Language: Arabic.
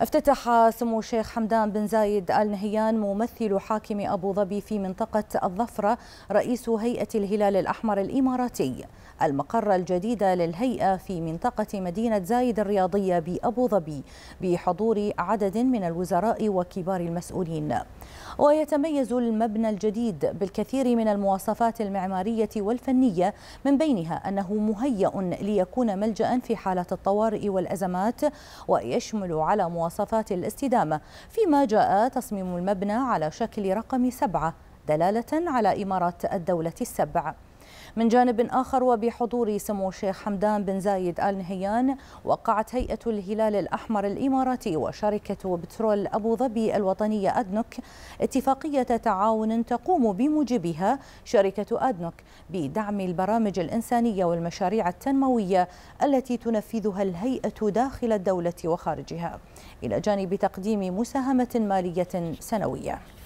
افتتح سمو الشيخ حمدان بن زايد آل نهيان ممثل حاكم أبو ظبي في منطقة الظفرة رئيس هيئة الهلال الأحمر الإماراتي المقر الجديد للهيئة في منطقة مدينة زايد الرياضية بأبو ظبي بحضور عدد من الوزراء وكبار المسؤولين ويتميز المبنى الجديد بالكثير من المواصفات المعمارية والفنية من بينها أنه مهيئ ليكون ملجأ في حالة الطوارئ والأزمات ويشمل على مواصفات مواصفات الاستدامة فيما جاء تصميم المبنى على شكل رقم سبعة دلالة على إمارة الدولة السبع من جانب آخر وبحضور سمو الشيخ حمدان بن زايد آل نهيان وقعت هيئة الهلال الأحمر الإماراتي وشركة بترول أبو ظبي الوطنية أدنك اتفاقية تعاون تقوم بموجبها شركة أدنك بدعم البرامج الإنسانية والمشاريع التنموية التي تنفذها الهيئة داخل الدولة وخارجها إلى جانب تقديم مساهمة مالية سنوية